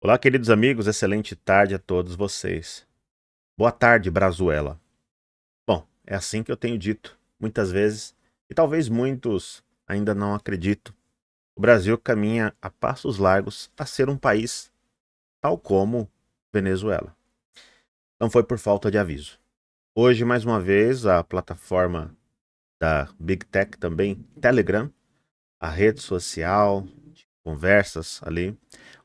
Olá, queridos amigos, excelente tarde a todos vocês. Boa tarde, Brazuela. Bom, é assim que eu tenho dito muitas vezes, e talvez muitos ainda não acreditam. O Brasil caminha a passos largos a ser um país tal como Venezuela. Não foi por falta de aviso. Hoje, mais uma vez, a plataforma da Big Tech também, Telegram, a rede social conversas ali,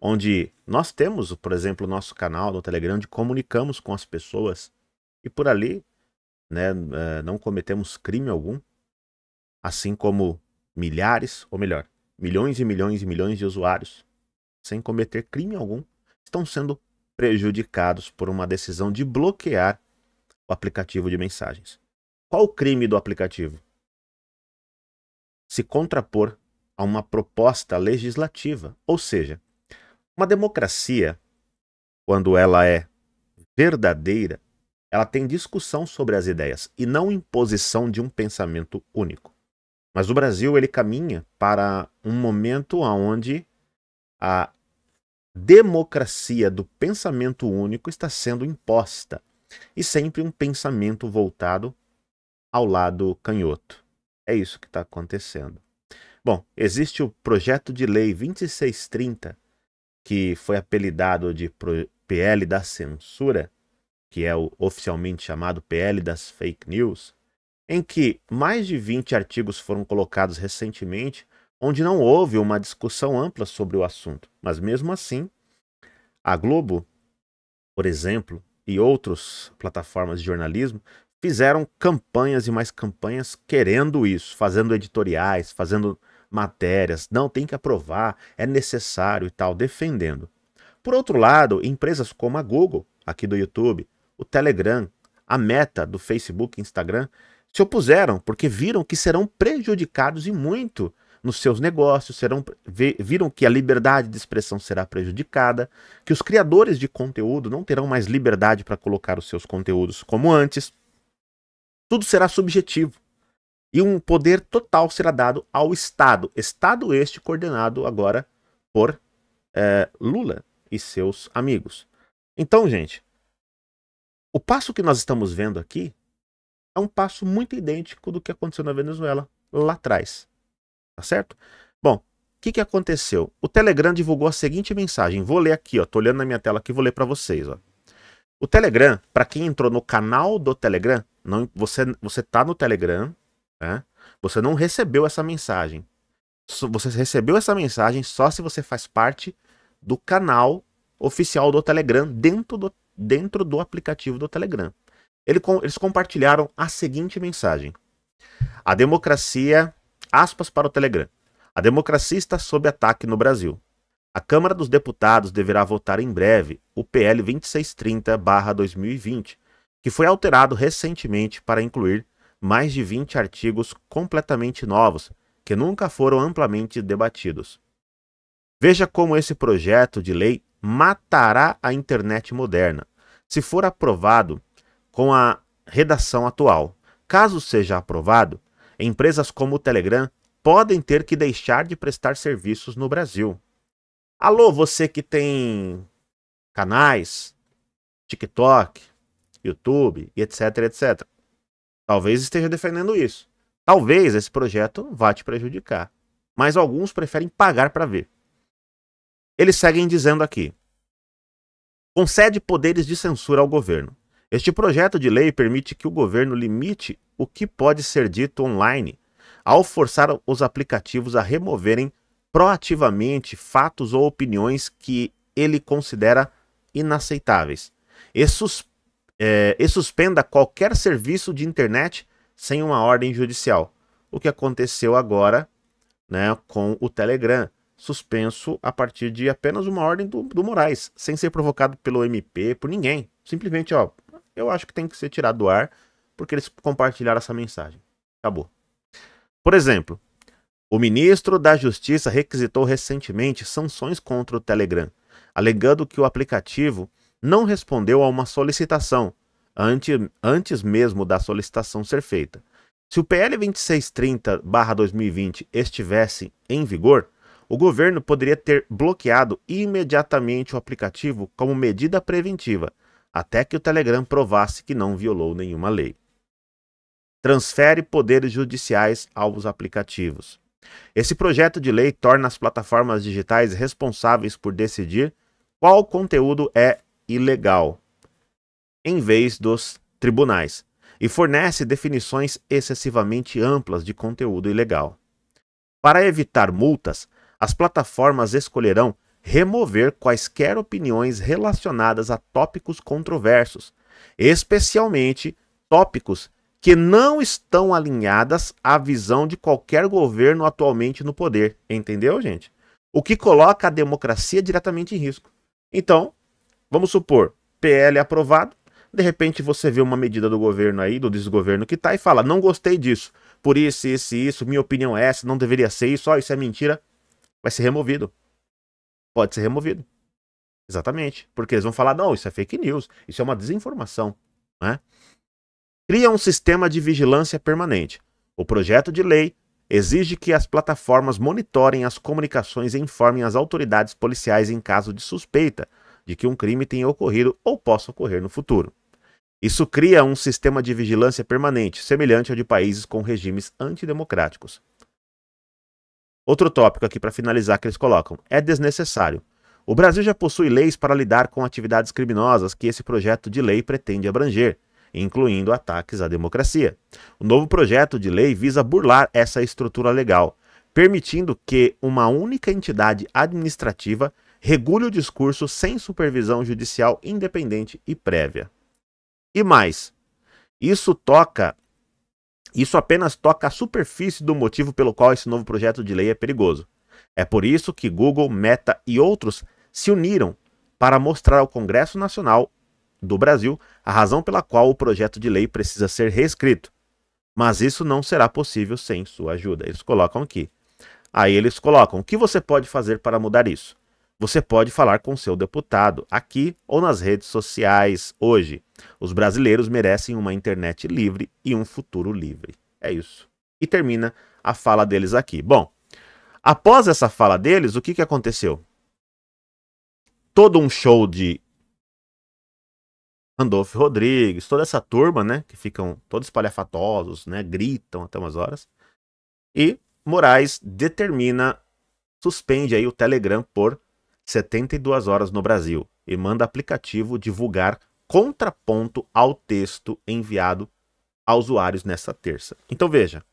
onde nós temos, por exemplo, o nosso canal no Telegram, onde comunicamos com as pessoas e por ali né, eh, não cometemos crime algum, assim como milhares, ou melhor, milhões e milhões e milhões de usuários, sem cometer crime algum, estão sendo prejudicados por uma decisão de bloquear o aplicativo de mensagens. Qual o crime do aplicativo? Se contrapor a uma proposta legislativa. Ou seja, uma democracia, quando ela é verdadeira, ela tem discussão sobre as ideias e não imposição de um pensamento único. Mas o Brasil ele caminha para um momento onde a democracia do pensamento único está sendo imposta e sempre um pensamento voltado ao lado canhoto. É isso que está acontecendo. Bom, existe o projeto de lei 2630, que foi apelidado de PL da censura, que é o oficialmente chamado PL das fake news, em que mais de 20 artigos foram colocados recentemente, onde não houve uma discussão ampla sobre o assunto. Mas mesmo assim, a Globo, por exemplo, e outras plataformas de jornalismo fizeram campanhas e mais campanhas querendo isso, fazendo editoriais, fazendo matérias, não tem que aprovar, é necessário e tal, defendendo. Por outro lado, empresas como a Google, aqui do YouTube, o Telegram, a Meta do Facebook e Instagram, se opuseram porque viram que serão prejudicados e muito nos seus negócios, serão, viram que a liberdade de expressão será prejudicada, que os criadores de conteúdo não terão mais liberdade para colocar os seus conteúdos como antes. Tudo será subjetivo e um poder total será dado ao Estado. Estado este coordenado agora por é, Lula e seus amigos. Então, gente, o passo que nós estamos vendo aqui é um passo muito idêntico do que aconteceu na Venezuela lá atrás. Tá certo? Bom, o que, que aconteceu? O Telegram divulgou a seguinte mensagem. Vou ler aqui, ó. Tô olhando na minha tela aqui, vou ler para vocês, ó. O Telegram, para quem entrou no canal do Telegram, não, você você tá no Telegram, né? Você não recebeu essa mensagem. Você recebeu essa mensagem só se você faz parte do canal oficial do Telegram dentro do, dentro do aplicativo do Telegram. Ele, eles compartilharam a seguinte mensagem: A democracia, aspas para o Telegram. A democracia está sob ataque no Brasil. A Câmara dos Deputados deverá votar em breve o PL 2630-2020, que foi alterado recentemente para incluir mais de 20 artigos completamente novos, que nunca foram amplamente debatidos. Veja como esse projeto de lei matará a internet moderna, se for aprovado com a redação atual. Caso seja aprovado, empresas como o Telegram podem ter que deixar de prestar serviços no Brasil. Alô, você que tem canais, TikTok, YouTube, etc, etc. Talvez esteja defendendo isso. Talvez esse projeto vá te prejudicar. Mas alguns preferem pagar para ver. Eles seguem dizendo aqui: concede poderes de censura ao governo. Este projeto de lei permite que o governo limite o que pode ser dito online, ao forçar os aplicativos a removerem proativamente fatos ou opiniões que ele considera inaceitáveis e suspende é, e suspenda qualquer serviço de internet sem uma ordem judicial. O que aconteceu agora né, com o Telegram, suspenso a partir de apenas uma ordem do, do Moraes, sem ser provocado pelo MP, por ninguém. Simplesmente, ó, eu acho que tem que ser tirado do ar, porque eles compartilharam essa mensagem. Acabou. Por exemplo, o ministro da Justiça requisitou recentemente sanções contra o Telegram, alegando que o aplicativo não respondeu a uma solicitação, antes, antes mesmo da solicitação ser feita. Se o PL 2630-2020 estivesse em vigor, o governo poderia ter bloqueado imediatamente o aplicativo como medida preventiva, até que o Telegram provasse que não violou nenhuma lei. Transfere poderes judiciais aos aplicativos. Esse projeto de lei torna as plataformas digitais responsáveis por decidir qual conteúdo é ilegal, em vez dos tribunais, e fornece definições excessivamente amplas de conteúdo ilegal. Para evitar multas, as plataformas escolherão remover quaisquer opiniões relacionadas a tópicos controversos, especialmente tópicos que não estão alinhadas à visão de qualquer governo atualmente no poder. Entendeu, gente? O que coloca a democracia diretamente em risco. Então, Vamos supor, PL aprovado, de repente você vê uma medida do governo aí, do desgoverno que tá, e fala: não gostei disso, por isso, isso, isso, minha opinião é essa, não deveria ser isso, ó, isso é mentira. Vai ser removido. Pode ser removido. Exatamente. Porque eles vão falar: não, isso é fake news, isso é uma desinformação. Né? Cria um sistema de vigilância permanente. O projeto de lei exige que as plataformas monitorem as comunicações e informem as autoridades policiais em caso de suspeita de que um crime tenha ocorrido ou possa ocorrer no futuro. Isso cria um sistema de vigilância permanente, semelhante ao de países com regimes antidemocráticos. Outro tópico aqui para finalizar que eles colocam: é desnecessário. O Brasil já possui leis para lidar com atividades criminosas que esse projeto de lei pretende abranger, incluindo ataques à democracia. O novo projeto de lei visa burlar essa estrutura legal, permitindo que uma única entidade administrativa regule o discurso sem supervisão judicial independente e prévia. E mais, isso toca isso apenas toca a superfície do motivo pelo qual esse novo projeto de lei é perigoso. É por isso que Google, Meta e outros se uniram para mostrar ao Congresso Nacional do Brasil a razão pela qual o projeto de lei precisa ser reescrito. Mas isso não será possível sem sua ajuda. Eles colocam aqui. Aí eles colocam: o que você pode fazer para mudar isso? Você pode falar com seu deputado, aqui ou nas redes sociais hoje. Os brasileiros merecem uma internet livre e um futuro livre. É isso. E termina a fala deles aqui. Bom, após essa fala deles, o que, que aconteceu? Todo um show de Randolfo Rodrigues, toda essa turma, né, que ficam todos espalhafatosos, né, gritam até umas horas. E Moraes determina, suspende aí o Telegram por 72 horas no Brasil e manda aplicativo divulgar contraponto ao texto enviado a usuários nesta terça. Então veja,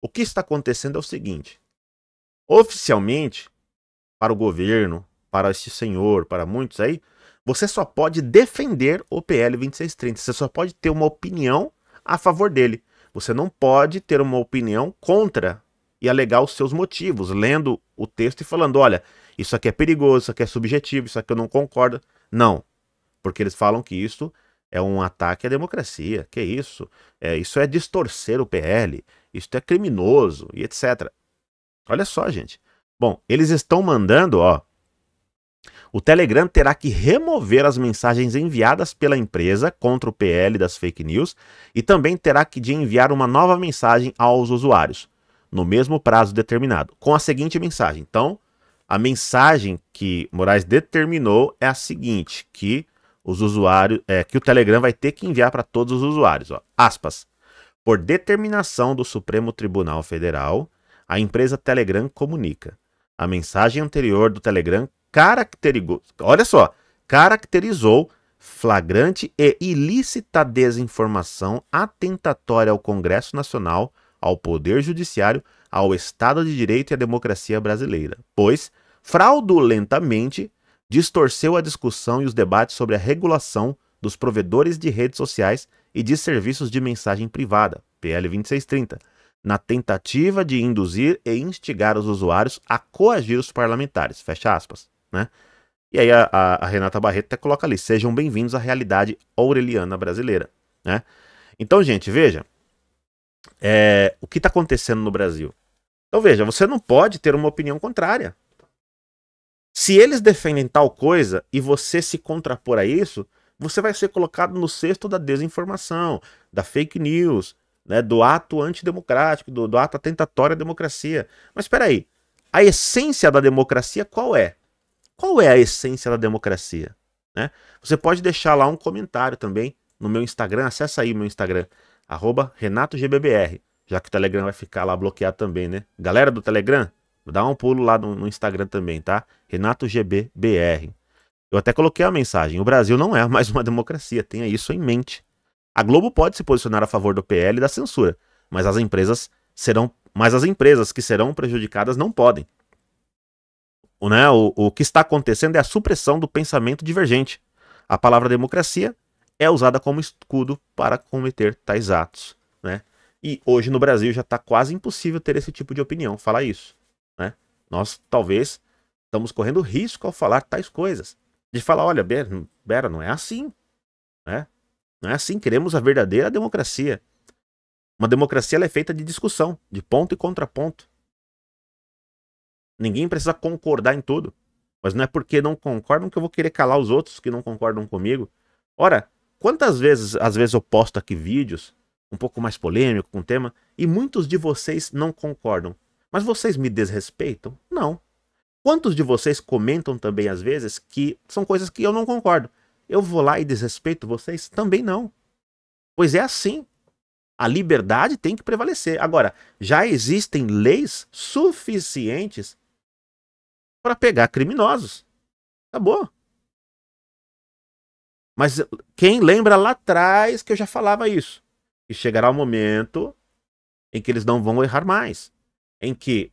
o que está acontecendo é o seguinte: oficialmente, para o governo, para este senhor, para muitos aí, você só pode defender o PL 2630, você só pode ter uma opinião a favor dele. Você não pode ter uma opinião contra e alegar os seus motivos, lendo o texto e falando: olha, isso aqui é perigoso, isso aqui é subjetivo, isso aqui eu não concordo. Não, porque eles falam que isso é um ataque à democracia, que isso, é, isso é distorcer o PL, isso é criminoso e etc. Olha só, gente. Bom, eles estão mandando, ó. O Telegram terá que remover as mensagens enviadas pela empresa contra o PL das fake news e também terá que enviar uma nova mensagem aos usuários no mesmo prazo determinado, com a seguinte mensagem. Então, a mensagem que Moraes determinou é a seguinte, que os usuários, é, que o Telegram vai ter que enviar para todos os usuários, ó, aspas. Por determinação do Supremo Tribunal Federal, a empresa Telegram comunica. A mensagem anterior do Telegram caracterizou, olha só, caracterizou flagrante e ilícita desinformação atentatória ao Congresso Nacional ao Poder Judiciário, ao Estado de Direito e à democracia brasileira, pois, fraudulentamente, distorceu a discussão e os debates sobre a regulação dos provedores de redes sociais e de serviços de mensagem privada, PL 2630, na tentativa de induzir e instigar os usuários a coagir os parlamentares, fecha aspas, né? E aí a, a, Renata Barreto até coloca ali, sejam bem-vindos à realidade aureliana brasileira, né? Então, gente, veja, é, o que está acontecendo no Brasil. Então veja, você não pode ter uma opinião contrária. Se eles defendem tal coisa e você se contrapor a isso, você vai ser colocado no cesto da desinformação, da fake news, né, do ato antidemocrático, do, do ato atentatório à democracia. Mas espera aí, a essência da democracia qual é? Qual é a essência da democracia? Né? Você pode deixar lá um comentário também no meu Instagram, acessa aí o meu Instagram, arroba RenatoGBBR, já que o Telegram vai ficar lá bloqueado também, né? Galera do Telegram, dá um pulo lá no, no Instagram também, tá? RenatoGBBR. Eu até coloquei a mensagem, o Brasil não é mais uma democracia, tenha isso em mente. A Globo pode se posicionar a favor do PL e da censura, mas as empresas serão, mas as empresas que serão prejudicadas não podem. O, né, o, o que está acontecendo é a supressão do pensamento divergente. A palavra democracia é usada como escudo para cometer tais atos, né? E hoje no Brasil já está quase impossível ter esse tipo de opinião, falar isso, né? Nós talvez estamos correndo risco ao falar tais coisas, de falar, olha, Bera, não é assim, né? Não é assim, queremos a verdadeira democracia. Uma democracia é feita de discussão, de ponto e contraponto. Ninguém precisa concordar em tudo. Mas não é porque não concordam que eu vou querer calar os outros que não concordam comigo. Ora, Quantas vezes, às vezes, eu posto aqui vídeos um pouco mais polêmico com um tema e muitos de vocês não concordam. Mas vocês me desrespeitam? Não. Quantos de vocês comentam também às vezes que são coisas que eu não concordo? Eu vou lá e desrespeito vocês? Também não. Pois é assim. A liberdade tem que prevalecer. Agora, já existem leis suficientes para pegar criminosos. Acabou. Mas quem lembra lá atrás que eu já falava isso? Que chegará o um momento em que eles não vão errar mais. Em que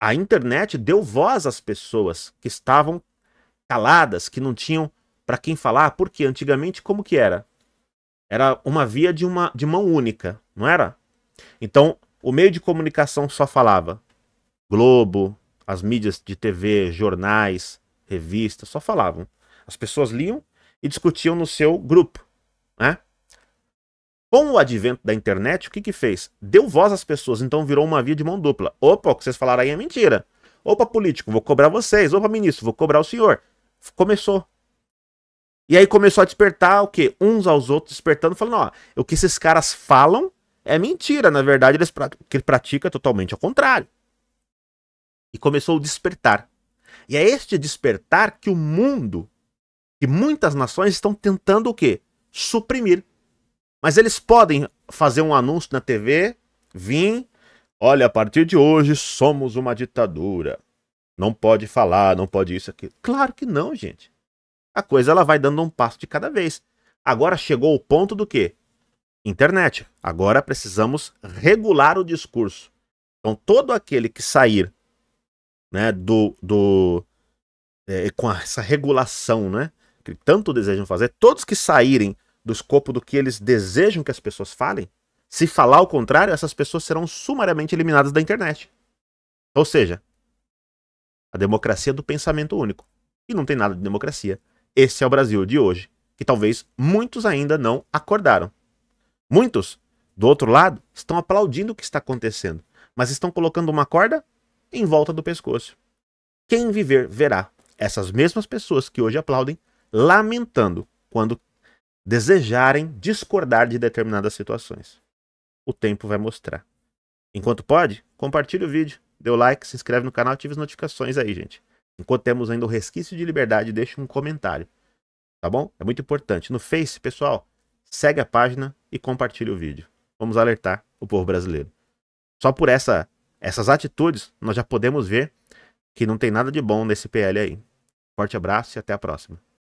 a internet deu voz às pessoas que estavam caladas, que não tinham para quem falar, porque antigamente como que era? Era uma via de uma de mão única, não era? Então, o meio de comunicação só falava Globo, as mídias de TV, jornais, revistas, só falavam. As pessoas liam e discutiam no seu grupo. Né? Com o advento da internet, o que que fez? Deu voz às pessoas, então virou uma via de mão dupla. Opa, o que vocês falaram aí é mentira. Opa, político, vou cobrar vocês. Opa, ministro, vou cobrar o senhor. Começou. E aí começou a despertar o quê? Uns aos outros despertando, falando, ó, o que esses caras falam é mentira. Na verdade, eles pra... que pratica totalmente ao contrário. E começou o despertar. E é este despertar que o mundo muitas nações estão tentando o quê? Suprimir. Mas eles podem fazer um anúncio na TV, vir, olha, a partir de hoje somos uma ditadura. Não pode falar, não pode isso aqui. Claro que não, gente. A coisa ela vai dando um passo de cada vez. Agora chegou o ponto do quê? Internet. Agora precisamos regular o discurso. Então todo aquele que sair, né, do, do é, com essa regulação, né, que tanto desejam fazer, todos que saírem do escopo do que eles desejam que as pessoas falem, se falar o contrário, essas pessoas serão sumariamente eliminadas da internet. Ou seja, a democracia é do pensamento único. E não tem nada de democracia. Esse é o Brasil de hoje, que talvez muitos ainda não acordaram. Muitos, do outro lado, estão aplaudindo o que está acontecendo, mas estão colocando uma corda em volta do pescoço. Quem viver verá. Essas mesmas pessoas que hoje aplaudem lamentando quando desejarem discordar de determinadas situações. O tempo vai mostrar. Enquanto pode, compartilhe o vídeo, dê o like, se inscreve no canal, ative as notificações aí, gente. Enquanto temos ainda o resquício de liberdade, deixe um comentário. Tá bom? É muito importante. No Face, pessoal, segue a página e compartilhe o vídeo. Vamos alertar o povo brasileiro. Só por essa, essas atitudes, nós já podemos ver que não tem nada de bom nesse PL aí. Forte abraço e até a próxima.